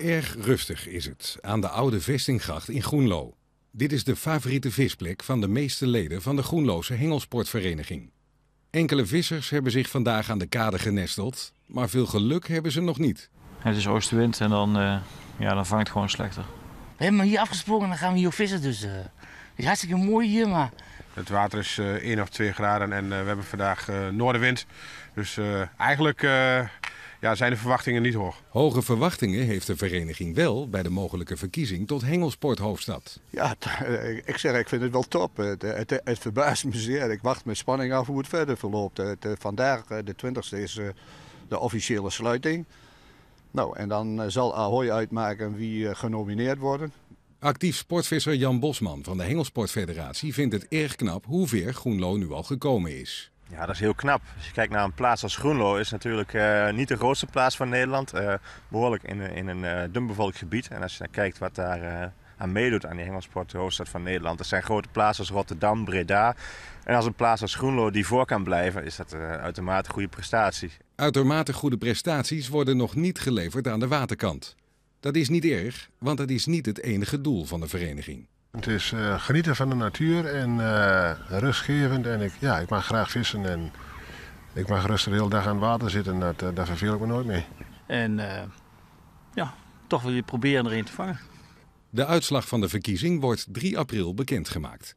Erg rustig is het aan de oude vestinggracht in Groenlo. Dit is de favoriete visplek van de meeste leden van de Groenlose Hengelsportvereniging. Enkele vissers hebben zich vandaag aan de kade genesteld, maar veel geluk hebben ze nog niet. Het is oostwind en dan, eh, ja, dan vangt het gewoon slechter. We hebben hier afgesproken en dan gaan we hier vissen, dus eh, het is hartstikke mooi hier, maar... Het water is uh, eh, 1 of 2 graden en we hebben vandaag noordenwind. Dus eigenlijk ja, zijn de verwachtingen niet hoog. Hoge verwachtingen heeft de vereniging wel bij de mogelijke verkiezing tot hengelsporthoofdstad. Ja, eh, ik zeg, ik vind het wel top. Eh, het, het, het, verbaast me zeer. Ik wacht met spanning af hoe het verder verloopt. Het, eh, vandaag, de 20e, is de officiële sluiting. Nou, en dan zal Ahoy uitmaken wie genomineerd wordt. Actief sportvisser Jan Bosman van de Hengelsportfederatie vindt het erg knap hoe ver Groenlo nu al gekomen is. Ja, dat is heel knap. Als je kijkt naar een plaats als Groenlo, is natuurlijk eh, niet de grootste plaats van Nederland. Eh, behoorlijk in, eh, in een uh, dunbevolkt gebied. En als je dan kijkt wat daar aan meedoet aan die hengelsport, de hoofdstad van Nederland. Dat zijn grote plaatsen als Rotterdam, Breda. En als een plaats als Groenlo die voor kan blijven, is dat een uitermate goede prestatie. Uitermate goede prestaties worden nog niet geleverd aan de waterkant. Dat is niet erg, want dat is niet het enige doel van de vereniging. Het is eh, genieten van de natuur en eh, rustgevend. En ik, ja, ik mag graag vissen en ik mag rustig de hele dag aan het water zitten. Dat, eh, daar verveel ik me nooit mee. En ja, toch wil je proberen erin te vangen. De uitslag van de verkiezing wordt 3 april bekendgemaakt.